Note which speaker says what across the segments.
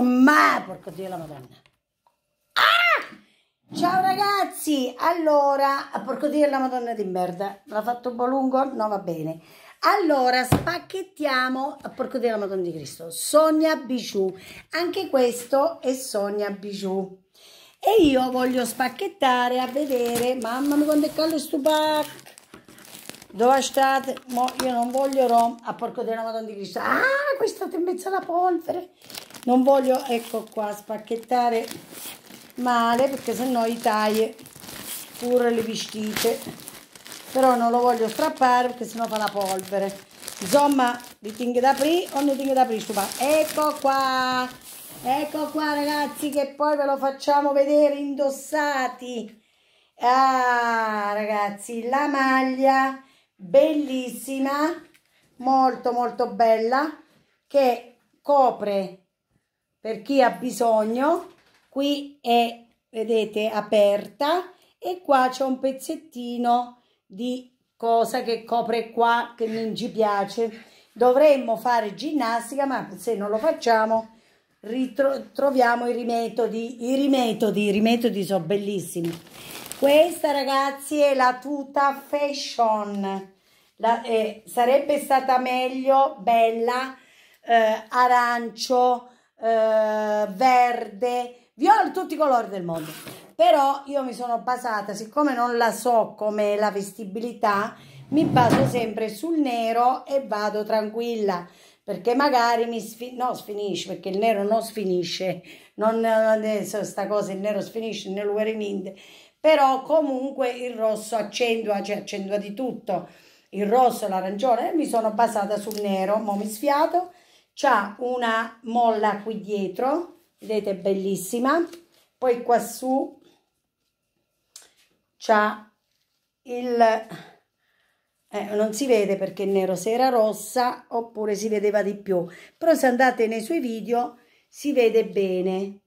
Speaker 1: Mamma, porco Dio la madonna. Ah! Ciao ragazzi, allora, porco Dio la madonna di merda. L'ha fatto un po' lungo? No, va bene. Allora, spacchettiamo, porco Dio la madonna di Cristo, Sonia Bijou. Anche questo è Sonia Bijou. E io voglio spacchettare a vedere, mamma mia quanto è caldo sto pack. Dove state? Mo io non voglio rom, a ah, porco della madonna di Cristo. Ah, questa è in mezzo alla polvere non voglio ecco qua spacchettare male perché sennò i taglie pure le vestite però non lo voglio strappare perché sennò fa la polvere insomma vi tingue da prima ogni tingue da prima ecco qua ecco qua ragazzi che poi ve lo facciamo vedere indossati ah ragazzi la maglia bellissima molto molto bella che copre per chi ha bisogno qui è vedete aperta e qua c'è un pezzettino di cosa che copre qua che non ci piace dovremmo fare ginnastica ma se non lo facciamo ritroviamo i rimetodi i rimetodi i rimetodi sono bellissimi questa ragazzi è la tuta fashion la, eh, sarebbe stata meglio bella eh, arancio eh, verde, viola, tutti i colori del mondo. Però io mi sono basata, siccome non la so come la vestibilità, mi baso sempre sul nero e vado tranquilla perché magari mi sfi- no, sfinisce perché il nero non sfinisce non adesso sta cosa il nero sfinisce nel Werinind però comunque il rosso accendua cioè accendua di tutto il rosso l'arancione mi sono basata sul nero mo mi sfiato c'ha una molla qui dietro vedete bellissima poi quassù su c'ha il eh, non si vede perché nero se era rossa oppure si vedeva di più però se andate nei suoi video si vede bene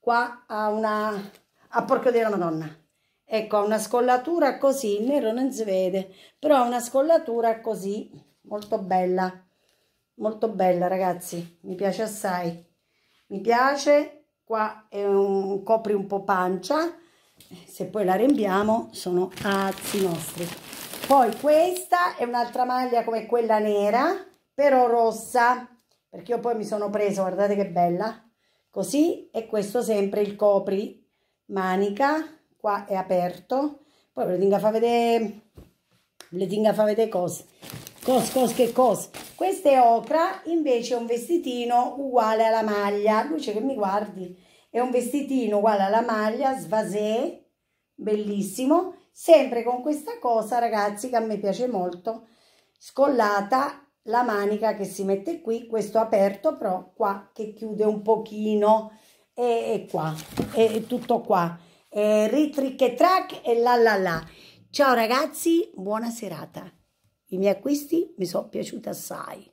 Speaker 1: qua ha una a ah, porco della madonna ecco ha una scollatura così il nero non si vede però ha una scollatura così molto bella molto bella ragazzi mi piace assai mi piace qua è un, copri un po' pancia se poi la riempiamo sono azzi nostri poi questa è un'altra maglia come quella nera però rossa perché io poi mi sono preso guardate che bella così e questo sempre il copri manica qua è aperto poi ve lo a fa vedere ve le a fa vedere cos cos cos che cos questa è ocra invece è un vestitino uguale alla maglia. Luce che mi guardi, è un vestitino uguale alla maglia, svasé, bellissimo. Sempre con questa cosa, ragazzi, che a me piace molto, scollata la manica che si mette qui, questo aperto però qua che chiude un pochino e, e qua, e, e, tutto qua. E ritrick e track e la la la. Ciao ragazzi, buona serata. I miei acquisti mi sono piaciuti assai.